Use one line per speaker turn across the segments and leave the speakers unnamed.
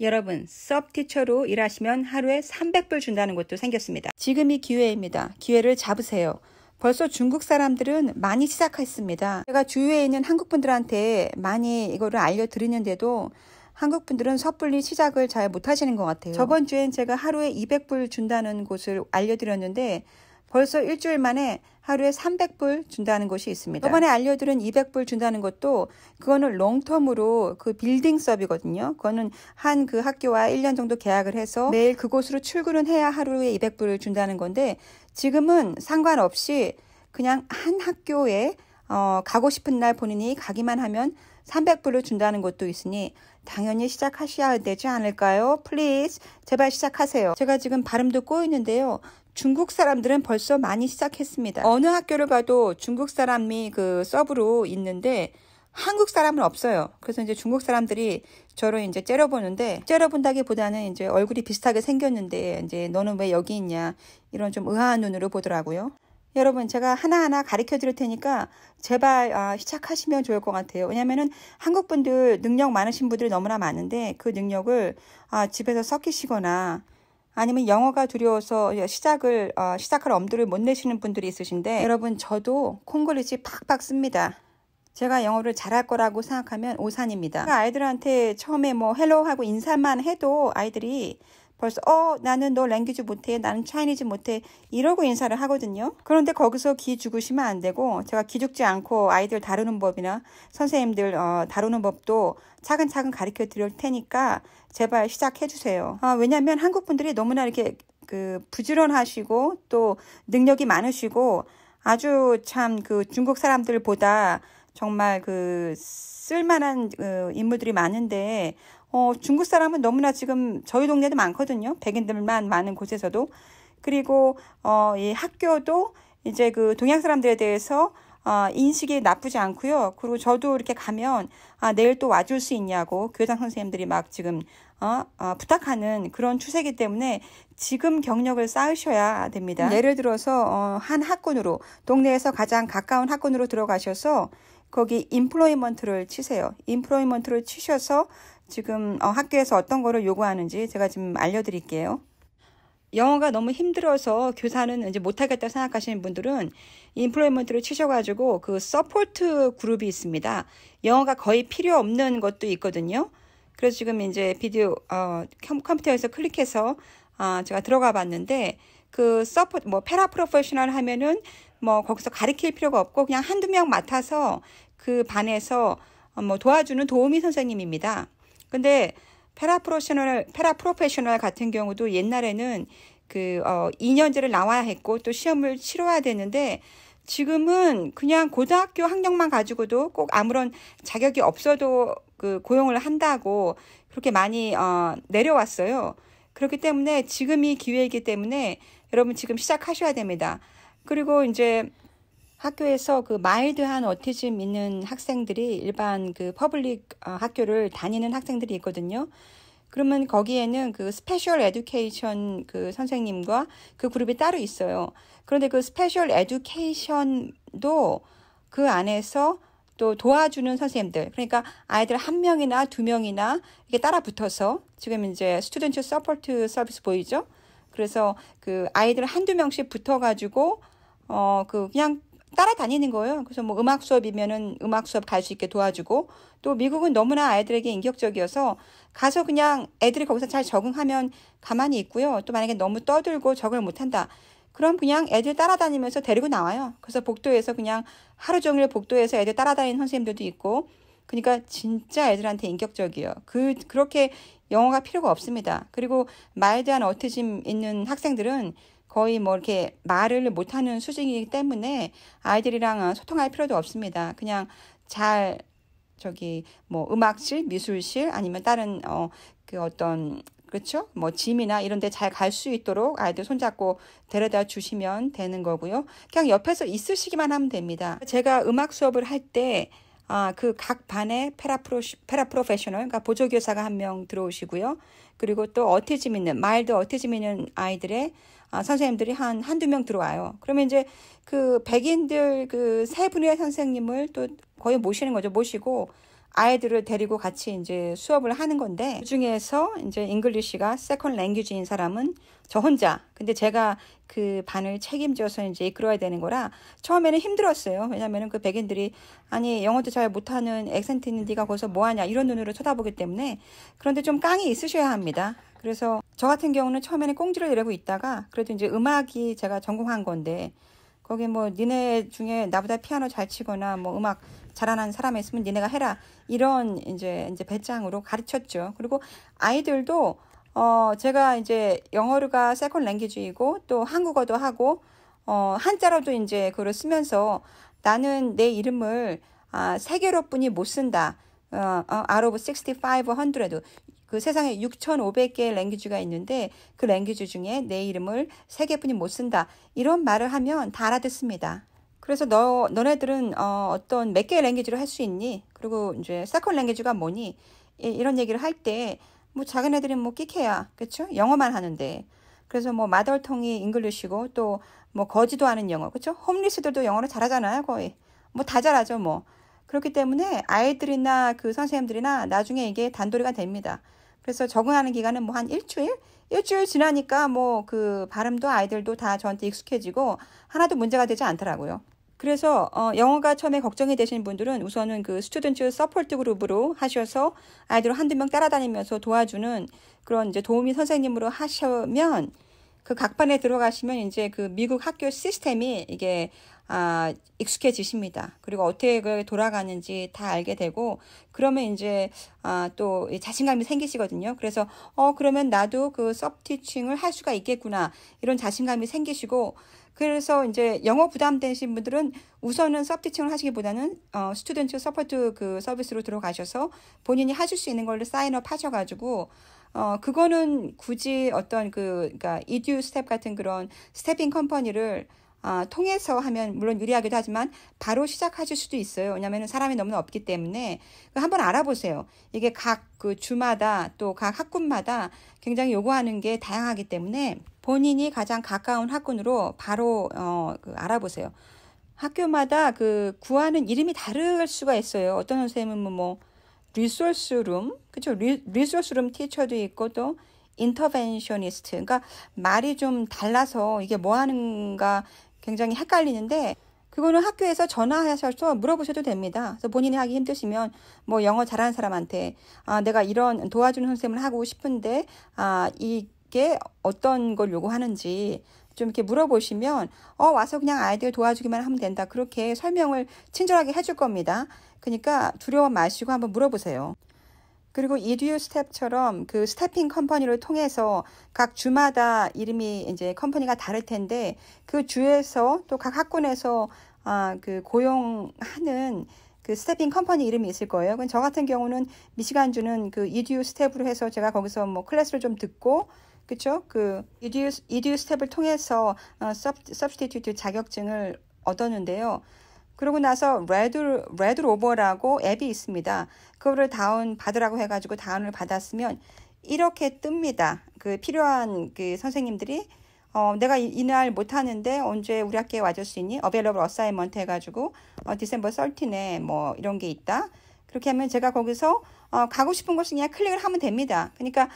여러분, 서브티처로 일하시면 하루에 300불 준다는 것도 생겼습니다. 지금이 기회입니다. 기회를 잡으세요. 벌써 중국 사람들은 많이 시작했습니다. 제가 주위에 있는 한국 분들한테 많이 이거를 알려드리는데도 한국 분들은 섣불리 시작을 잘 못하시는 것 같아요. 저번 주엔 제가 하루에 200불 준다는 곳을 알려드렸는데 벌써 일주일 만에 하루에 300불 준다는 곳이 있습니다. 저번에 네. 알려드린 200불 준다는 것도 그거는 롱텀으로 그 빌딩 서비거든요. 그거는 한 그 학교와 1년 정도 계약을 해서 매일 그곳으로 출근해야 하루에 200불을 준다는 건데 지금은 상관없이 그냥 한 학교에 어, 가고 싶은 날 본인이 가기만 하면 300불을 준다는 곳도 있으니 당연히 시작하셔야 되지 않을까요? 플리즈 제발 시작하세요. 제가 지금 발음도 꼬이는데요. 중국 사람들은 벌써 많이 시작했습니다. 어느 학교를 가도 중국 사람이 그 서브로 있는데 한국 사람은 없어요. 그래서 이제 중국 사람들이 저를 이제 째려보는데 째려본다기보다는 이제 얼굴이 비슷하게 생겼는데 이제 너는 왜 여기 있냐 이런 좀 의아한 눈으로 보더라고요. 여러분 제가 하나하나 가르쳐 드릴 테니까 제발 아, 시작하시면 좋을 것 같아요. 왜냐면은 한국 분들 능력 많으신 분들이 너무나 많은데 그 능력을 아, 집에서 섞이시거나 아니면 영어가 두려워서 시작을 어, 시작할 엄두를 못 내시는 분들이 있으신데 여러분 저도 콩글리시 팍팍 씁니다. 제가 영어를 잘할 거라고 생각하면 오산입니다. 아이들한테 처음에 뭐 헬로 하고 인사만 해도 아이들이 벌써 어 나는 너 랭귀지 못해 나는 차이니즈 못해 이러고 인사를 하거든요. 그런데 거기서 기 죽으시면 안 되고 제가 기 죽지 않고 아이들 다루는 법이나 선생님들 어, 다루는 법도 차근차근 가르쳐 드릴 테니까 제발 시작해 주세요. 아, 어, 왜냐하면 한국 분들이 너무나 이렇게 그 부지런하시고 또 능력이 많으시고 아주 참 그 중국 사람들보다 정말 그 쓸만한 그 인물들이 많은데 어, 중국 사람은 너무나 지금 저희 동네도 많거든요. 백인들만 많은 곳에서도. 그리고 어, 이 학교도 이제 그 동양 사람들에 대해서 어, 인식이 나쁘지 않고요. 그리고 저도 이렇게 가면 아, 내일 또 와줄 수 있냐고 교장 선생님들이 막 지금 어, 어, 부탁하는 그런 추세기 때문에 지금 경력을 쌓으셔야 됩니다. 음, 예를 들어서 어, 한 학군으로 동네에서 가장 가까운 학군으로 들어가셔서 거기 인플로이먼트를 치세요. 인플로이먼트를 치셔서 지금 어, 학교에서 어떤 거를 요구하는지 제가 지금 알려드릴게요. 영어가 너무 힘들어서 교사는 이제 못하겠다 고 생각하시는 분들은 인플로이먼트를 치셔가지고 그 서포트 그룹이 있습니다. 영어가 거의 필요 없는 것도 있거든요. 그래서 지금 이제 비디오 어, 컴퓨터에서 클릭해서 아, 제가 들어가 봤는데 그 서포트 뭐 페라 프로페셔널 하면은 뭐 거기서 가르칠 필요가 없고 그냥 한두 명 맡아서 그 반에서 어, 뭐 도와주는 도우미 선생님입니다. 근데 페라프로페셔널 페라프로페셔널 같은 경우도 옛날에는 그 어, 2년제를 나와야 했고 또 시험을 치러야 되는데 지금은 그냥 고등학교 학력만 가지고도 꼭 아무런 자격이 없어도 그 고용을 한다고 그렇게 많이 어, 내려왔어요. 그렇기 때문에 지금이 기회이기 때문에 여러분 지금 시작하셔야 됩니다. 그리고 이제 학교에서 그 마일드한 어티즘 있는 학생들이 일반 그 퍼블릭 어, 학교를 다니는 학생들이 있거든요. 그러면 거기에는 그 스페셜 에듀케이션 그 선생님과 그 그룹이 따로 있어요. 그런데 그 스페셜 에듀케이션도 그 안에서 또 도와주는 선생님들 그러니까 아이들 한 명이나 두 명이나 이렇게 따라 붙어서 지금 이제 스튜던트 서포트 서비스 보이죠? 그래서 그 아이들 한두 명씩 붙어 가지고 어 그 그냥 따라다니는 거예요. 그래서 뭐 음악 수업이면은 음악 수업 갈 수 있게 도와주고 또 미국은 너무나 아이들에게 인격적이어서 가서 그냥 애들이 거기서 잘 적응하면 가만히 있고요. 또 만약에 너무 떠들고 적응을 못한다. 그럼 그냥 애들 따라다니면서 데리고 나와요. 그래서 복도에서 그냥 하루 종일 복도에서 애들 따라다니는 선생님들도 있고 그러니까 진짜 애들한테 인격적이에요. 그 그렇게 영어가 필요가 없습니다. 그리고 말에 대한 어티즘 있는 학생들은 거의 뭐 이렇게 말을 못하는 수준이기 때문에 아이들이랑 소통할 필요도 없습니다. 그냥 잘 저기 뭐 음악실, 미술실 아니면 다른 어 그 어떤 그렇죠? 뭐 짐이나 이런 데 잘 갈 수 있도록 아이들 손잡고 데려다 주시면 되는 거고요. 그냥 옆에서 있으시기만 하면 됩니다. 제가 음악 수업을 할 때 아, 그 각 반에 페라프로, 페라프로페셔널, 그러니까 보조교사가 한 명 들어오시고요. 그리고 또 어티즘 있는, 말도 어티즘 있는 아이들의 아, 선생님들이 한, 한두 명 들어와요. 그러면 이제 그 백인들 그 세 분의 선생님을 또 거의 모시는 거죠. 모시고 아이들을 데리고 같이 이제 수업을 하는 건데 그 중에서 이제 잉글리쉬가 세컨 랭귀지인 사람은 저 혼자 근데 제가 그 반을 책임져서 이제 이끌어야 되는 거라 처음에는 힘들었어요 왜냐면은 그 백인들이 아니 영어도 잘 못하는 액센트 있는 네가 거기서 뭐하냐 이런 눈으로 쳐다보기 때문에 그런데 좀 깡이 있으셔야 합니다 그래서 저 같은 경우는 처음에는 꽁지를 내리고 있다가 그래도 이제 음악이 제가 전공한 건데 거기 뭐 니네 중에 나보다 피아노 잘 치거나 뭐 음악 잘하는 사람이 있으면 니네가 해라 이런 이제 이제 배짱으로 가르쳤죠. 그리고 아이들도 어 제가 이제 영어가 세컨 랭귀지이고 또 한국어도 하고 어 한자로도 이제 그걸 쓰면서 나는 내 이름을 아, 세계로뿐이 못 쓴다. 어, 어, out of 6,500, 그 세상에 6,500개의 랭귀지가 있는데 그 랭귀지 중에 내 이름을 3개뿐이 못 쓴다. 이런 말을 하면 다 알아듣습니다. 그래서 너, 너네들은 어, 어떤 몇 개의 랭귀지로 할 수 있니? 그리고 이제 세컨 랭귀지가 뭐니? 이런 얘기를 할 때뭐 자기네들이 뭐 끼케야. 그쵸? 영어만 하는데. 그래서 뭐 마덜통이 잉글리시고 또 뭐 거지도 하는 영어. 그쵸? 홈리스들도 영어를 잘하잖아요. 거의. 뭐 다 잘하죠. 뭐. 그렇기 때문에 아이들이나 그 선생님들이나 나중에 이게 단도리가 됩니다. 그래서 적응하는 기간은 뭐 한 일주일? 일주일 지나니까 뭐 그 발음도 아이들도 다 저한테 익숙해지고 하나도 문제가 되지 않더라고요. 그래서 어, 영어가 처음에 걱정이 되시는 분들은 우선은 그 스튜던트 서포트 그룹으로 하셔서 아이들 한두 명 따라다니면서 도와주는 그런 이제 도우미 선생님으로 하시면 그 각판에 들어가시면 이제 그 미국 학교 시스템이 이게 아, 익숙해지십니다. 그리고 어떻게 그 돌아가는지 다 알게 되고, 그러면 이제, 아, 또 자신감이 생기시거든요. 그래서, 어, 그러면 나도 그 서브티칭을 할 수가 있겠구나. 이런 자신감이 생기시고, 그래서 이제 영어 부담되신 분들은 우선은 서브티칭을 하시기보다는 어, 스튜던트 서포트 그 서비스로 들어가셔서 본인이 하실 수 있는 걸로 사인업 하셔가지고 어, 그거는 굳이 어떤 그, 그니까, 이듀 스텝 같은 그런 스텝핑 컴퍼니를 아, 통해서 하면 물론 유리하기도 하지만 바로 시작하실 수도 있어요. 왜냐하면 사람이 너무나 없기 때문에 한번 알아보세요. 이게 각 그 주마다 또 각 학군마다 굉장히 요구하는 게 다양하기 때문에 본인이 가장 가까운 학군으로 바로 어, 그 알아보세요. 학교마다 그 구하는 이름이 다를 수가 있어요. 어떤 선생님은 뭐, 뭐 리소스룸, 그쵸 리, 리소스룸 티처도 있고 또 인터벤셔니스트. 그러니까 말이 좀 달라서 이게 뭐 하는가 굉장히 헷갈리는데 그거는 학교에서 전화하셔서 물어보셔도 됩니다. 그래서 본인이 하기 힘드시면 뭐 영어 잘하는 사람한테 아 내가 이런 도와주는 선생님을 하고 싶은데 아 이게 어떤 걸 요구하는지 좀 이렇게 물어보시면 어 와서 그냥 아이들 도와주기만 하면 된다. 그렇게 설명을 친절하게 해 줄 겁니다. 그러니까 두려워 마시고 한번 물어보세요. 그리고 이듀 스텝처럼 그 스태핑 컴퍼니를 통해서 각 주마다 이름이 이제 컴퍼니가 다를 텐데 그 주에서 또 각 학군에서 아, 그 고용하는 그 스태핑 컴퍼니 이름이 있을 거예요. 그럼 저 같은 경우는 미시간주는 그 이듀 스텝으로 해서 제가 거기서 뭐 클래스를 좀 듣고 그쵸? 그 이듀, 이듀 스텝을 통해서 어, 서브, 서브스티튜트 자격증을 얻었는데요. 그러고 나서 레드 레드 로버라고 앱이 있습니다. 그거를 다운 받으라고 해가지고 다운을 받았으면 이렇게 뜹니다. 그 필요한 그 선생님들이 어, 내가 이날 못하는데 언제 우리 학교에 와줄 수 있니? 어베러블 어사이먼트 해가지고 어, 디셈버 13에 뭐 이런 게 있다. 그렇게 하면 제가 거기서 어, 가고 싶은 곳은 그냥 클릭을 하면 됩니다. 그러니까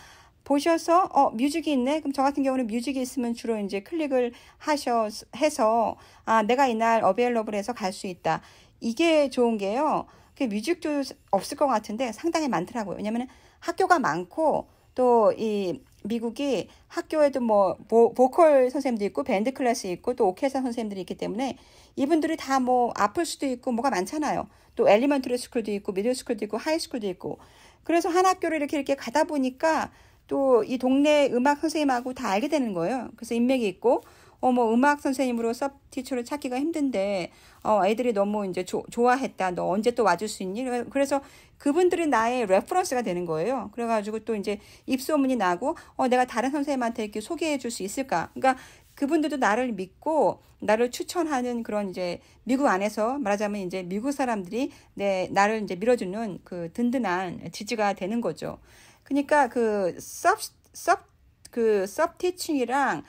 보셔서 어 뮤직이 있네 그럼 저 같은 경우는 뮤직이 있으면 주로 이제 클릭을 하셔 해서 아 내가 이날 어베일러블해서 갈 수 있다 이게 좋은 게요 그 뮤직도 없을 것 같은데 상당히 많더라고요 왜냐면 학교가 많고 또 이 미국이 학교에도 뭐 보, 보컬 선생님도 있고 밴드 클래스 있고 또 오케스트라 선생님들이 있기 때문에 이분들이 다 뭐 아플 수도 있고 뭐가 많잖아요 또 엘리먼트리 스쿨도 있고 미들 스쿨도 있고 하이 스쿨도 있고 그래서 한 학교를 이렇게 이렇게 가다 보니까 또이 동네 음악 선생님하고 다 알게 되는 거예요. 그래서 인맥이 있고 어, 뭐, 음악 선생님으로 서브티처를 찾기가 힘든데, 어, 애들이 너무 이제 조, 좋아했다. 너 언제 또 와줄 수 있니? 그래서 그분들이 나의 레퍼런스가 되는 거예요. 그래가지고 또 이제 입소문이 나고, 어, 내가 다른 선생님한테 이렇게 소개해 줄 수 있을까? 그러니까 그분들도 나를 믿고 나를 추천하는 그런 이제 미국 안에서 말하자면 이제 미국 사람들이 내 나를 이제 밀어주는 그 든든한 지지가 되는 거죠. 그러니까 그 섭, 섭, 그 섭티칭이랑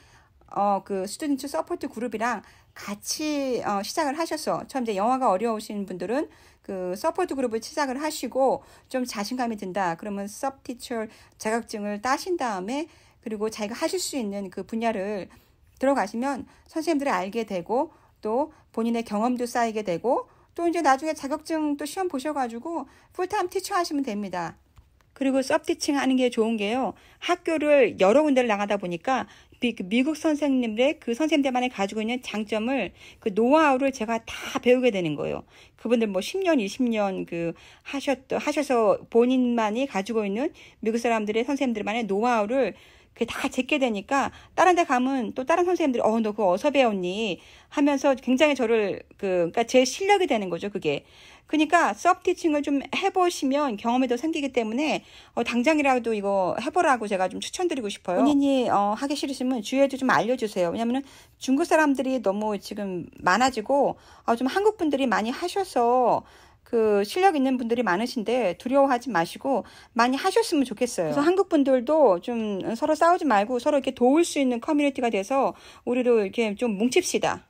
어, 그 스튜던트 서포트 그룹이랑 같이 어, 시작을 하셔서 처음 이제 영어가 어려우신 분들은 그 서포트 그룹을 시작을 하시고 좀 자신감이 든다 그러면 서티처 자격증을 따신 다음에 그리고 자기가 하실 수 있는 그 분야를 들어가시면 선생님들을 알게 되고 또 본인의 경험도 쌓이게 되고 또 이제 나중에 자격증 또 시험 보셔가지고 풀타임 티처 하시면 됩니다. 그리고 서브티칭 하는 게 좋은 게요. 학교를 여러 군데를 나가다 보니까 그 미국 선생님들의 그 선생님들만이 가지고 있는 장점을 그 노하우를 제가 다 배우게 되는 거예요. 그분들 뭐 10년, 20년 그 하셨 하셔서 본인만이 가지고 있는 미국 사람들의 선생님들만의 노하우를 그게 다 제게 되니까 다른 데 가면 또 다른 선생님들이 어 너 그거 어서 배웠니 하면서 굉장히 저를 그 그러니까 제 실력이 되는 거죠 그게 그러니까 수업 티칭을 좀 해보시면 경험에더 생기기 때문에 어, 당장이라도 이거 해보라고 제가 좀 추천드리고 싶어요 본인이 어, 하기 싫으시면 주위에도 좀 알려주세요 왜냐면은 중국 사람들이 너무 지금 많아지고 어, 좀 한국 분들이 많이 하셔서 그 실력 있는 분들이 많으신데 두려워하지 마시고 많이 하셨으면 좋겠어요. 그래서 한국 분들도 좀 서로 싸우지 말고 서로 이렇게 도울 수 있는 커뮤니티가 돼서 우리도 이렇게 좀 뭉칩시다.